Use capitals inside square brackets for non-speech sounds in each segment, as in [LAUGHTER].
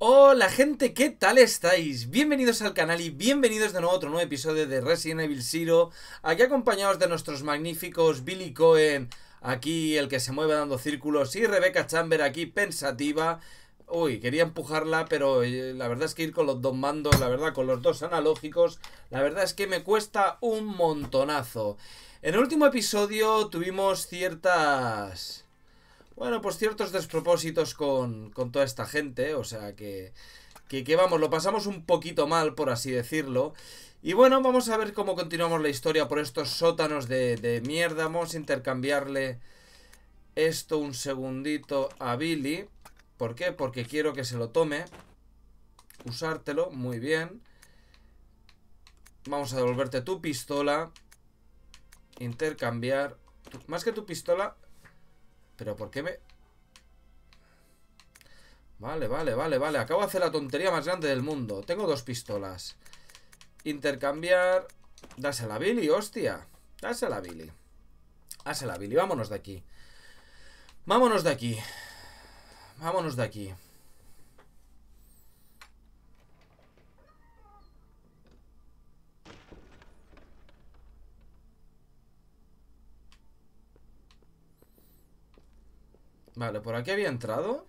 Hola gente, ¿qué tal estáis? Bienvenidos al canal y bienvenidos de nuevo a otro nuevo episodio de Resident Evil Zero Aquí acompañados de nuestros magníficos Billy Cohen Aquí el que se mueve dando círculos y Rebecca Chamber aquí pensativa Uy, quería empujarla, pero eh, la verdad es que ir con los dos mandos, la verdad, con los dos analógicos La verdad es que me cuesta un montonazo En el último episodio tuvimos ciertas bueno, pues ciertos despropósitos con, toda esta gente, o sea que, que, vamos, lo pasamos un poquito mal, por así decirlo. Y bueno, vamos a ver cómo continuamos la historia por estos sótanos de, de, mierda. Vamos a intercambiarle esto un segundito a Billy. ¿Por qué? Porque quiero que se lo tome. Usártelo, muy bien. Vamos a devolverte tu pistola. Intercambiar. Más que tu pistola, pero ¿por qué me...? Vale, vale, vale, vale. Acabo de hacer la tontería más grande del mundo. Tengo dos pistolas. Intercambiar... Dásela a Billy, hostia. Dásela a Billy. Dásela a Billy. Vámonos de aquí. Vámonos de aquí. Vámonos de aquí. Vale, por aquí había entrado.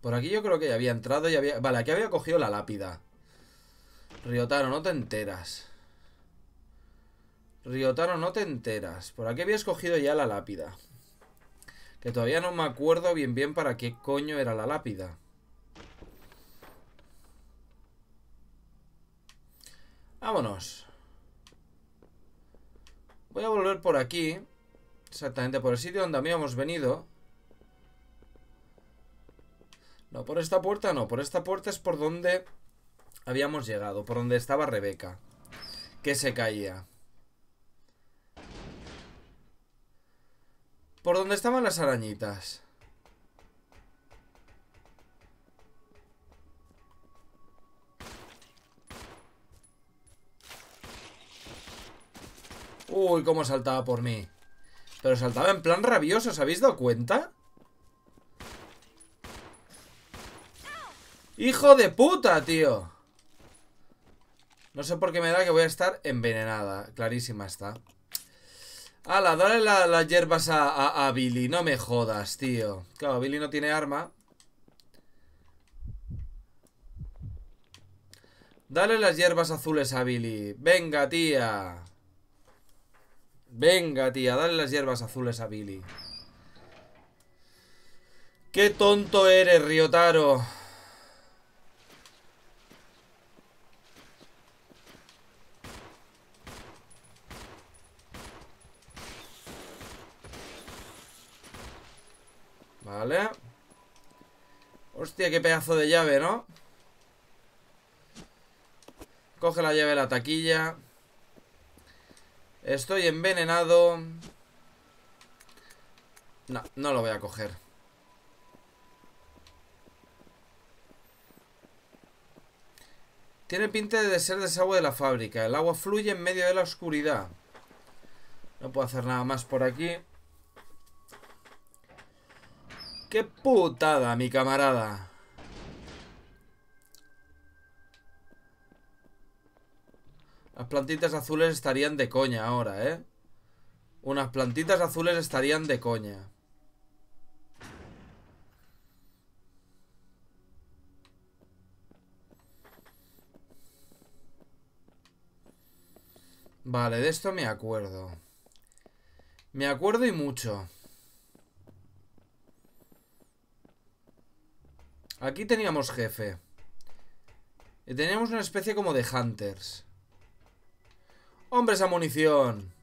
Por aquí yo creo que ya había entrado y había... Vale, aquí había cogido la lápida. Riotaro, no te enteras. Riotaro, no te enteras. Por aquí había escogido ya la lápida. Que todavía no me acuerdo bien bien para qué coño era la lápida. Vámonos. Voy a volver por aquí. Exactamente, por el sitio donde habíamos venido. No, por esta puerta no. Por esta puerta es por donde habíamos llegado. Por donde estaba Rebeca. Que se caía. Por donde estaban las arañitas. Uy, cómo saltaba por mí. Pero saltaba en plan rabioso, ¿os habéis dado cuenta? ¡Hijo de puta, tío! No sé por qué me da que voy a estar envenenada. Clarísima está. ¡Hala! dale las hierbas a, a, Billy. No me jodas, tío. Claro, Billy no tiene arma. Dale las hierbas azules a Billy. Venga, tía. Venga, tía, dale las hierbas azules a Billy. ¡Qué tonto eres, Riotaro! Vale. Hostia, qué pedazo de llave, ¿no? Coge la llave de la taquilla. Estoy envenenado. No, no lo voy a coger. Tiene pinta de ser desagüe de la fábrica. El agua fluye en medio de la oscuridad. No puedo hacer nada más por aquí. ¡Qué putada, mi camarada! Las plantitas azules estarían de coña ahora, ¿eh? Unas plantitas azules estarían de coña. Vale, de esto me acuerdo. Me acuerdo y mucho. Aquí teníamos jefe. Y teníamos una especie como de hunters. ¡Hombre, esa munición!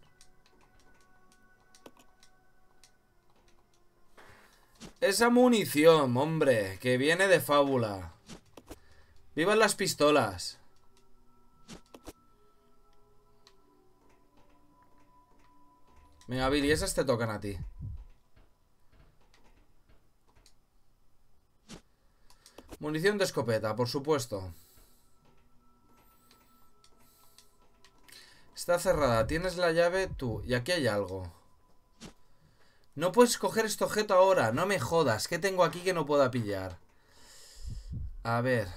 Esa munición, hombre, que viene de fábula. ¡Vivan las pistolas! Venga, Billy, esas te tocan a ti. Munición de escopeta, por supuesto. Está cerrada. Tienes la llave tú. Y aquí hay algo. No puedes coger este objeto ahora. No me jodas. ¿Qué tengo aquí que no pueda pillar? A ver.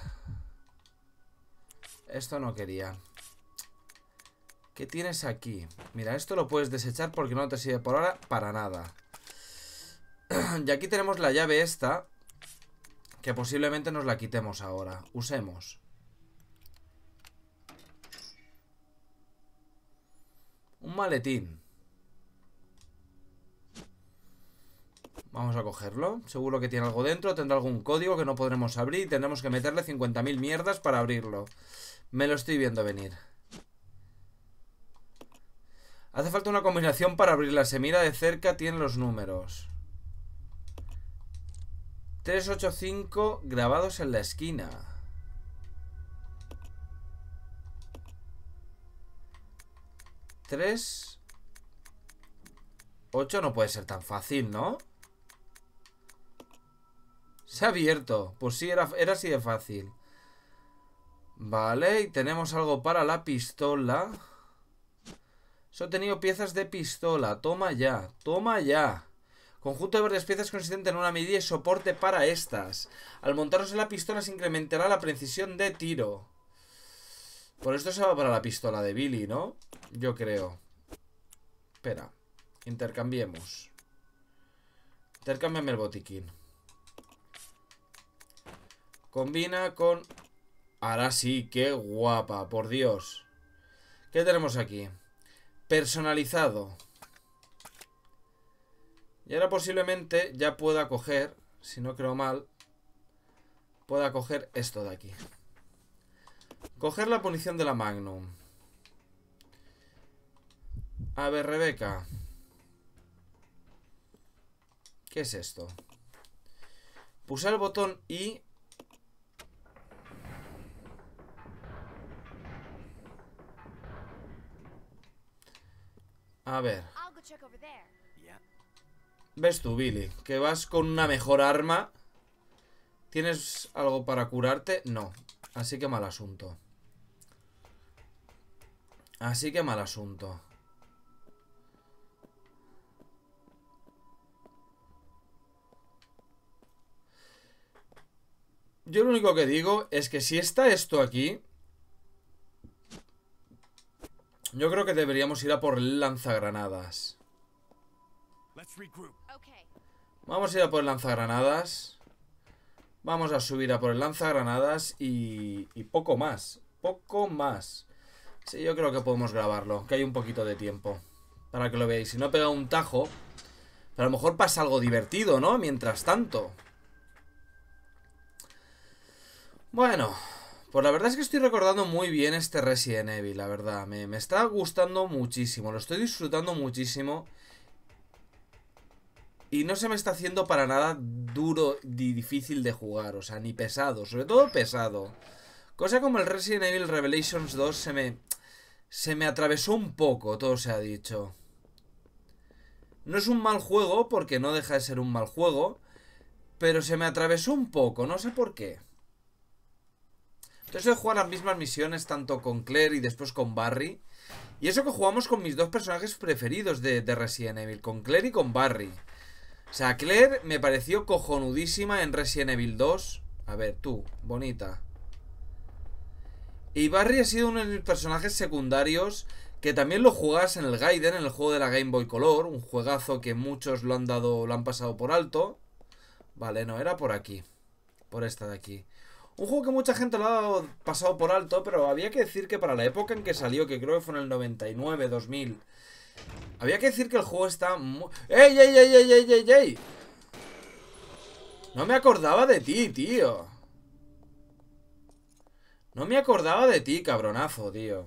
Esto no quería. ¿Qué tienes aquí? Mira, esto lo puedes desechar porque no te sirve por ahora para nada. [CLEARS THROAT] y aquí tenemos la llave esta. Que posiblemente nos la quitemos ahora. Usemos. maletín. Vamos a cogerlo. Seguro que tiene algo dentro. Tendrá algún código que no podremos abrir. Y tendremos que meterle 50.000 mierdas para abrirlo. Me lo estoy viendo venir. Hace falta una combinación para abrirla. Se mira de cerca, tiene los números. 385 grabados en la esquina. 3 8 no puede ser tan fácil, ¿no? Se ha abierto Pues sí, era, era así de fácil Vale, y tenemos algo para la pistola he tenido piezas de pistola Toma ya, toma ya Conjunto de varias piezas consistente en una medida y soporte para estas Al montaros en la pistola se incrementará la precisión de tiro por esto se va para la pistola de Billy, ¿no? Yo creo. Espera. Intercambiemos. Intercámbiame el botiquín. Combina con... Ahora sí, qué guapa, por Dios. ¿Qué tenemos aquí? Personalizado. Y ahora posiblemente ya pueda coger, si no creo mal, pueda coger esto de aquí. Coger la punición de la Magnum. A ver, Rebeca. ¿Qué es esto? puse el botón y... A ver. ¿Ves tú, Billy? Que vas con una mejor arma. ¿Tienes algo para curarte? No. Así que mal asunto. Así que mal asunto. Yo lo único que digo es que si está esto aquí... Yo creo que deberíamos ir a por lanzagranadas. Vamos a ir a por lanzagranadas. Vamos a subir a por el lanzagranadas y, y poco más. Poco más. Sí, yo creo que podemos grabarlo, que hay un poquito de tiempo para que lo veáis. Si no he pegado un tajo, pero a lo mejor pasa algo divertido, ¿no? Mientras tanto. Bueno, pues la verdad es que estoy recordando muy bien este Resident Evil, la verdad. Me, me está gustando muchísimo, lo estoy disfrutando muchísimo. Y no se me está haciendo para nada duro ni difícil de jugar, o sea, ni pesado, sobre todo pesado. Cosa como el Resident Evil Revelations 2 se me... Se me atravesó un poco, todo se ha dicho. No es un mal juego, porque no deja de ser un mal juego, pero se me atravesó un poco, no sé por qué. Entonces he jugar las mismas misiones tanto con Claire y después con Barry. Y eso que jugamos con mis dos personajes preferidos de, de Resident Evil, con Claire y con Barry. O sea, Claire me pareció cojonudísima en Resident Evil 2. A ver, tú, bonita. Y Barry ha sido uno de mis personajes secundarios que también lo jugás en el Gaiden, en el juego de la Game Boy Color, un juegazo que muchos lo han dado, lo han pasado por alto. Vale, no, era por aquí. Por esta de aquí. Un juego que mucha gente lo ha pasado por alto, pero había que decir que para la época en que salió, que creo que fue en el 99, 2000, había que decir que el juego está muy... ¡Ey, ey, ey, ey, ey, ey, ey! No me acordaba de ti, tío. No me acordaba de ti, cabronazo, tío.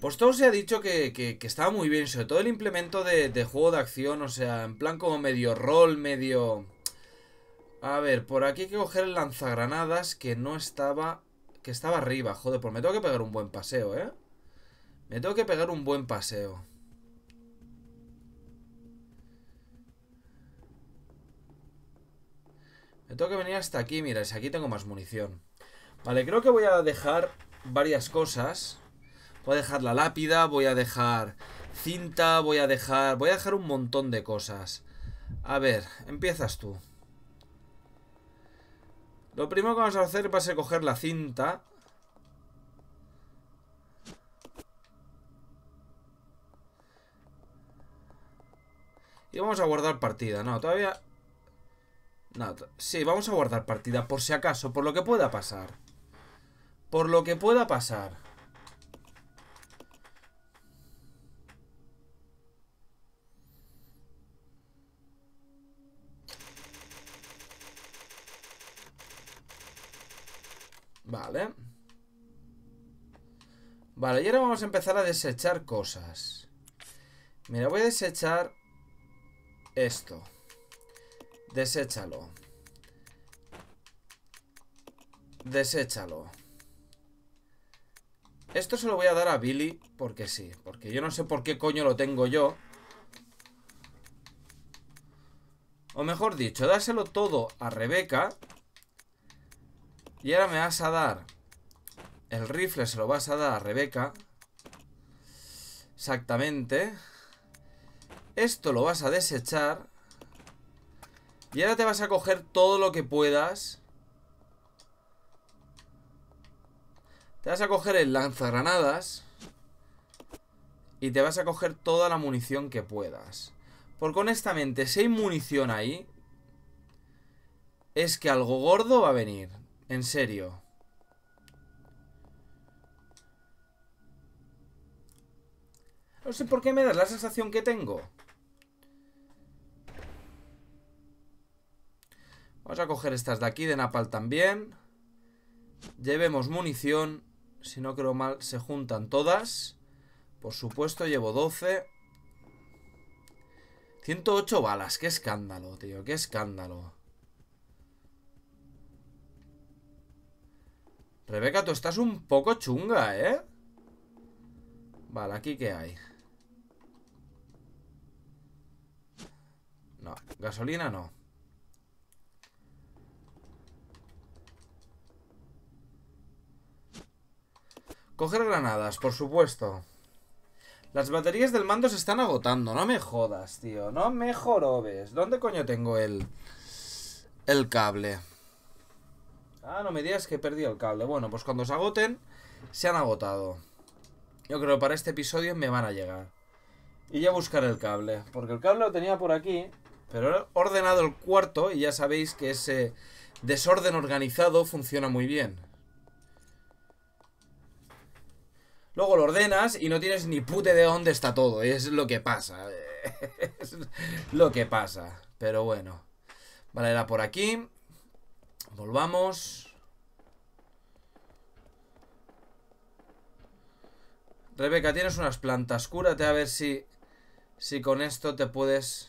Pues todo se ha dicho que, estaba muy bien, sobre todo el implemento de, de juego de acción, o sea, en plan como medio rol, medio... A ver, por aquí hay que coger el lanzagranadas que no estaba... Que estaba arriba, joder, pues me tengo que pegar un buen paseo, ¿eh? Me tengo que pegar un buen paseo. Me tengo que venir hasta aquí, mira, si aquí tengo más munición. Vale, creo que voy a dejar varias cosas. Voy a dejar la lápida, voy a dejar cinta, voy a dejar... Voy a dejar un montón de cosas. A ver, empiezas tú. Lo primero que vamos a hacer va a ser coger la cinta Y vamos a guardar partida. No, todavía... No, sí, vamos a guardar partida por si acaso, por lo que pueda pasar. Por lo que pueda pasar. Vale. Vale, y ahora vamos a empezar a desechar cosas. Mira, voy a desechar esto. Deséchalo. Deséchalo. Esto se lo voy a dar a Billy porque sí. Porque yo no sé por qué coño lo tengo yo. O mejor dicho, dáselo todo a Rebeca. Y ahora me vas a dar... El rifle se lo vas a dar a Rebeca. Exactamente. Exactamente. Esto lo vas a desechar. Y ahora te vas a coger todo lo que puedas. Te vas a coger el lanzagranadas. Y te vas a coger toda la munición que puedas. Porque honestamente, si hay munición ahí... Es que algo gordo va a venir. En serio. No sé por qué me da la sensación que tengo. Vamos a coger estas de aquí, de Napal también. Llevemos munición. Si no creo mal, se juntan todas. Por supuesto, llevo 12. 108 balas. Qué escándalo, tío. Qué escándalo. Rebeca, tú estás un poco chunga, ¿eh? Vale, ¿aquí qué hay? No, gasolina no Coger granadas, por supuesto. Las baterías del mando se están agotando. No me jodas, tío. No me jorobes. ¿Dónde coño tengo el... El cable? Ah, no me digas que he perdido el cable. Bueno, pues cuando se agoten, se han agotado. Yo creo que para este episodio me van a llegar. Y ya buscar el cable. Porque el cable lo tenía por aquí. Pero he ordenado el cuarto y ya sabéis que ese desorden organizado funciona muy bien. Luego lo ordenas y no tienes ni pute de dónde está todo. Es lo que pasa. [LAUGHS] es lo que pasa. Pero bueno. Vale, era por aquí. Volvamos. Rebeca, tienes unas plantas. Cúrate a ver si, si con esto te puedes...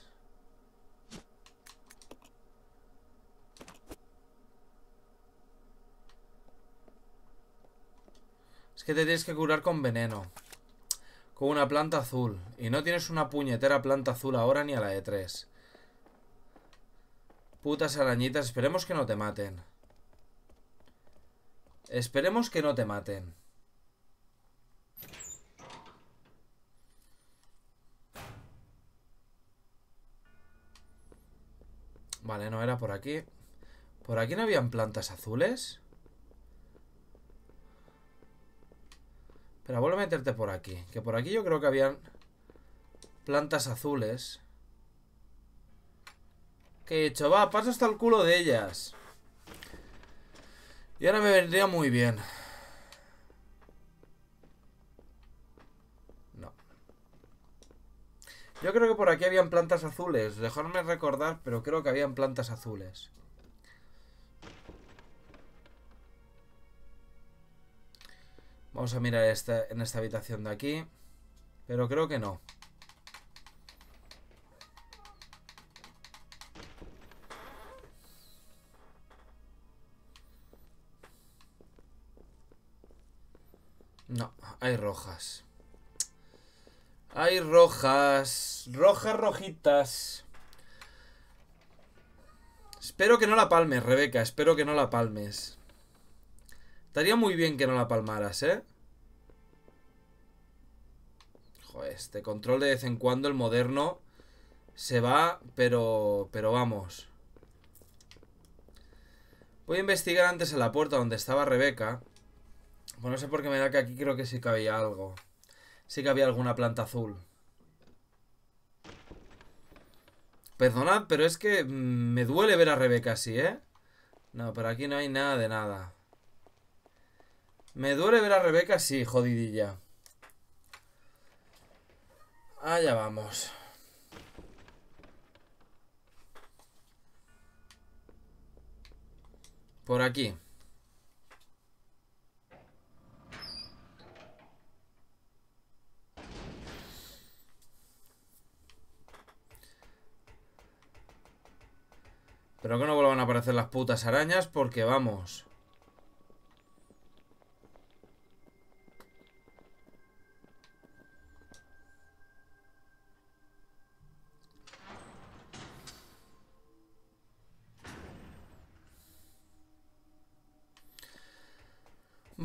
Es que te tienes que curar con veneno. Con una planta azul. Y no tienes una puñetera planta azul ahora ni a la de 3 Putas arañitas, esperemos que no te maten. Esperemos que no te maten. Vale, no era por aquí. ¿Por aquí no habían plantas azules? Pero vuelve a meterte por aquí. Que por aquí yo creo que habían plantas azules. Que he hecho, va, paso hasta el culo de ellas. Y ahora me vendría muy bien. No. Yo creo que por aquí habían plantas azules. Dejarme recordar, pero creo que habían plantas azules. Vamos a mirar esta, en esta habitación de aquí. Pero creo que no. No, hay rojas. Hay rojas. Rojas, rojitas. Espero que no la palmes, Rebeca. Espero que no la palmes. Estaría muy bien que no la palmaras, ¿eh? Joder, este control de vez en cuando, el moderno, se va, pero, pero vamos. Voy a investigar antes en la puerta donde estaba Rebeca. Bueno, pues no sé por qué me da que aquí creo que sí cabía había algo. Sí que había alguna planta azul. Perdonad, pero es que mm, me duele ver a Rebeca así, ¿eh? No, pero aquí no hay nada de nada. Me duele ver a Rebeca Sí, jodidilla. Allá vamos. Por aquí. Pero que no vuelvan a aparecer las putas arañas porque vamos.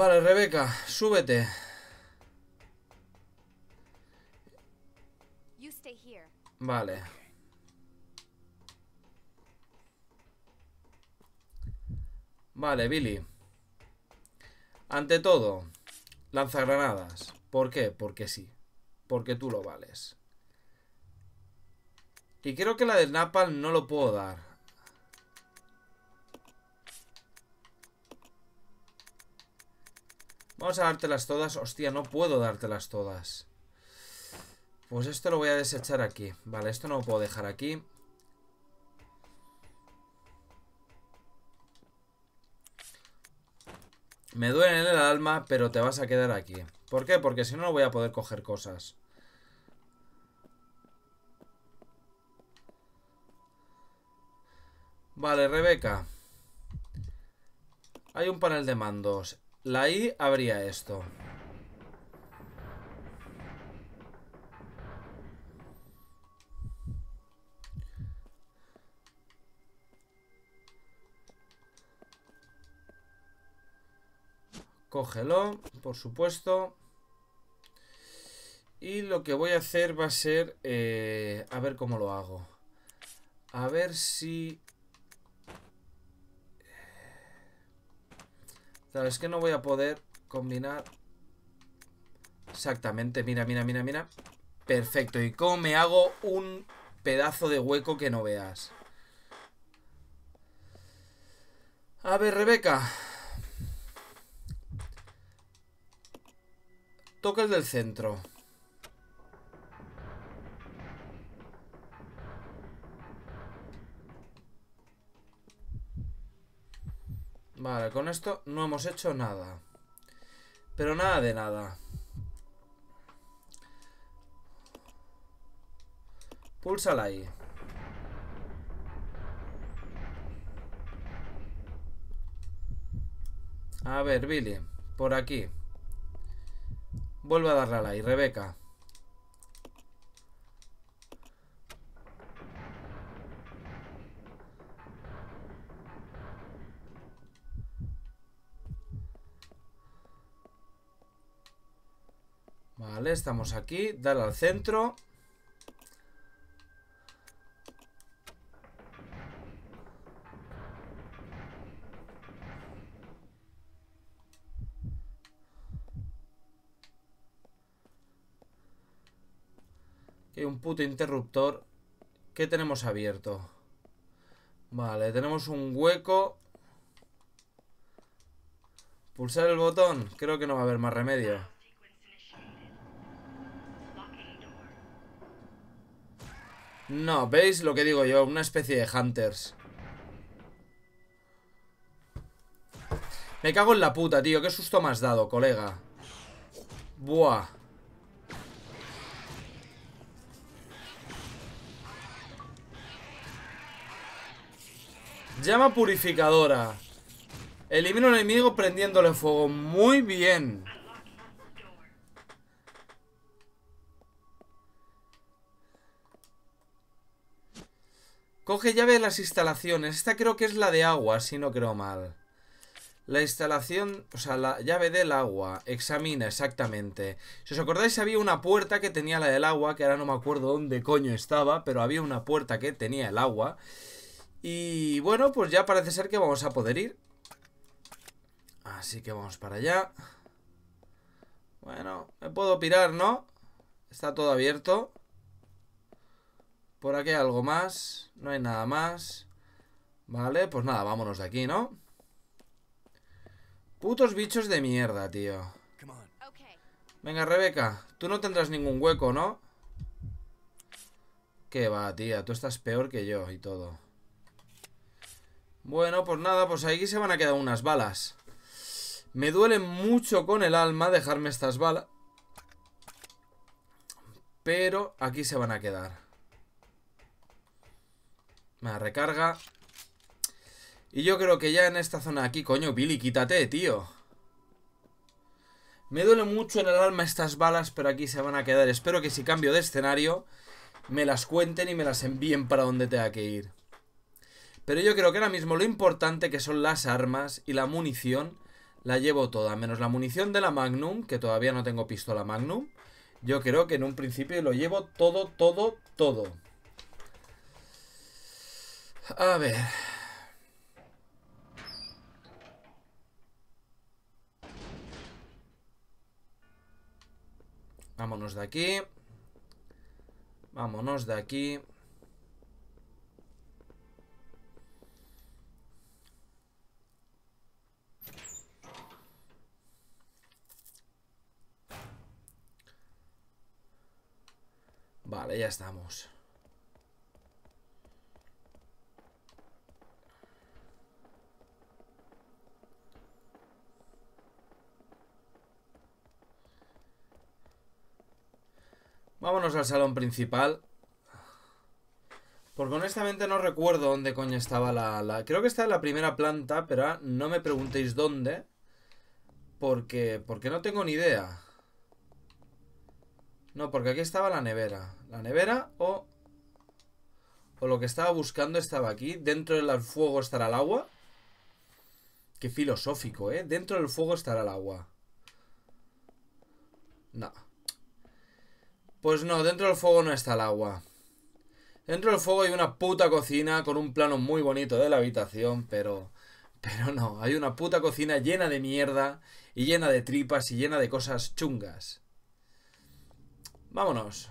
Vale, Rebeca, súbete. Vale. Vale, Billy. Ante todo, lanzagranadas. ¿Por qué? Porque sí. Porque tú lo vales. Y creo que la del Napal no lo puedo dar. Vamos a dártelas todas. Hostia, no puedo dártelas todas. Pues esto lo voy a desechar aquí. Vale, esto no lo puedo dejar aquí. Me duele en el alma, pero te vas a quedar aquí. ¿Por qué? Porque si no, no voy a poder coger cosas. Vale, Rebeca. Hay un panel de mandos. La I habría esto. Cógelo, por supuesto. Y lo que voy a hacer va a ser... Eh, a ver cómo lo hago. A ver si es que no voy a poder combinar Exactamente, mira, mira, mira, mira Perfecto, y cómo me hago un pedazo de hueco que no veas A ver, Rebeca Toca el del centro Vale, con esto no hemos hecho nada. Pero nada de nada. la ahí. A ver, Billy, por aquí. Vuelve a darle a la y Rebeca. Vale, estamos aquí. Dale al centro. Hay un puto interruptor. ¿Qué tenemos abierto? Vale, tenemos un hueco. Pulsar el botón. Creo que no va a haber más remedio. No, ¿veis lo que digo yo? Una especie de hunters Me cago en la puta, tío Qué susto me has dado, colega Buah Llama purificadora Elimino un enemigo prendiéndole fuego Muy bien Coge llave de las instalaciones. Esta creo que es la de agua, si no creo mal. La instalación, o sea, la llave del agua. Examina, exactamente. Si os acordáis, había una puerta que tenía la del agua, que ahora no me acuerdo dónde coño estaba, pero había una puerta que tenía el agua. Y bueno, pues ya parece ser que vamos a poder ir. Así que vamos para allá. Bueno, me puedo pirar, ¿no? Está todo abierto. Por aquí hay algo más. No hay nada más. Vale, pues nada, vámonos de aquí, ¿no? Putos bichos de mierda, tío. Venga, Rebeca. Tú no tendrás ningún hueco, ¿no? Que va, tía. Tú estás peor que yo y todo. Bueno, pues nada, pues aquí se van a quedar unas balas. Me duele mucho con el alma dejarme estas balas. Pero aquí se van a quedar. Me recarga. Y yo creo que ya en esta zona aquí, coño, Billy, quítate, tío. Me duele mucho en el alma estas balas, pero aquí se van a quedar. Espero que si cambio de escenario, me las cuenten y me las envíen para donde tenga que ir. Pero yo creo que ahora mismo lo importante que son las armas y la munición, la llevo toda. Menos la munición de la Magnum, que todavía no tengo pistola Magnum. Yo creo que en un principio lo llevo todo, todo, todo. A ver. Vámonos de aquí. Vámonos de aquí. Vale, ya estamos. Vámonos al salón principal. Porque honestamente no recuerdo dónde coño estaba la, la... Creo que está en la primera planta, pero ah, no me preguntéis dónde. Porque, porque no tengo ni idea. No, porque aquí estaba la nevera. La nevera o... O lo que estaba buscando estaba aquí. Dentro del fuego estará el agua. Qué filosófico, ¿eh? Dentro del fuego estará el agua. No. Pues no, dentro del fuego no está el agua. Dentro del fuego hay una puta cocina con un plano muy bonito de la habitación, pero... Pero no, hay una puta cocina llena de mierda y llena de tripas y llena de cosas chungas. Vámonos.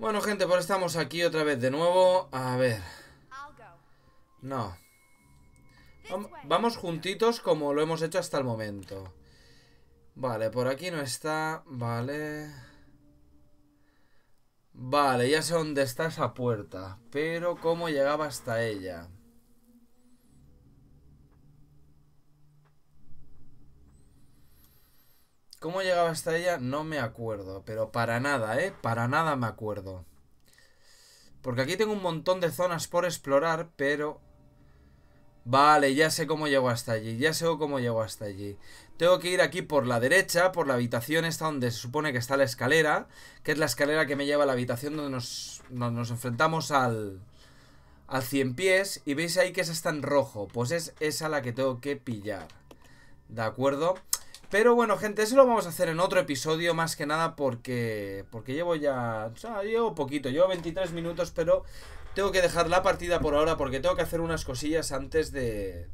Bueno, gente, pues estamos aquí otra vez de nuevo. A ver... No. Vamos juntitos como lo hemos hecho hasta el momento. Vale, por aquí no está. Vale. Vale, ya sé dónde está esa puerta. Pero cómo llegaba hasta ella. ¿Cómo llegaba hasta ella? No me acuerdo. Pero para nada, ¿eh? Para nada me acuerdo. Porque aquí tengo un montón de zonas por explorar, pero Vale, ya sé cómo llego hasta allí, ya sé cómo llego hasta allí. Tengo que ir aquí por la derecha, por la habitación esta donde se supone que está la escalera, que es la escalera que me lleva a la habitación donde nos, enfrentamos al, al cien pies, y veis ahí que esa está en rojo, pues es esa la que tengo que pillar. ¿De acuerdo? Pero bueno, gente, eso lo vamos a hacer en otro episodio, más que nada porque porque llevo ya... O sea, llevo poquito, llevo 23 minutos, pero tengo que dejar la partida por ahora porque tengo que hacer unas cosillas antes de,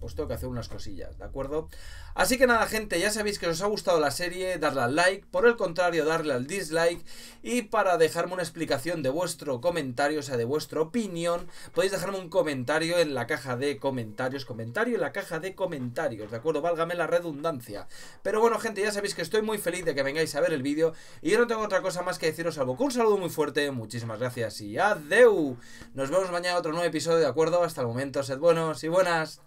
Pues tengo que hacer unas cosillas, ¿de acuerdo? Así que nada, gente, ya sabéis que os ha gustado la serie, darle al like, por el contrario, darle al dislike y para dejarme una explicación de vuestro comentario, o sea, de vuestra opinión, podéis dejarme un comentario en la caja de comentarios, comentario en la caja de comentarios, ¿de acuerdo? Válgame la redundancia. Pero bueno, gente, ya sabéis que estoy muy feliz de que vengáis a ver el vídeo y yo no tengo otra cosa más que deciros salvo un saludo muy fuerte, muchísimas gracias y adeu. Nos vemos mañana otro nuevo episodio, ¿de acuerdo? Hasta el momento, sed buenos y buenas.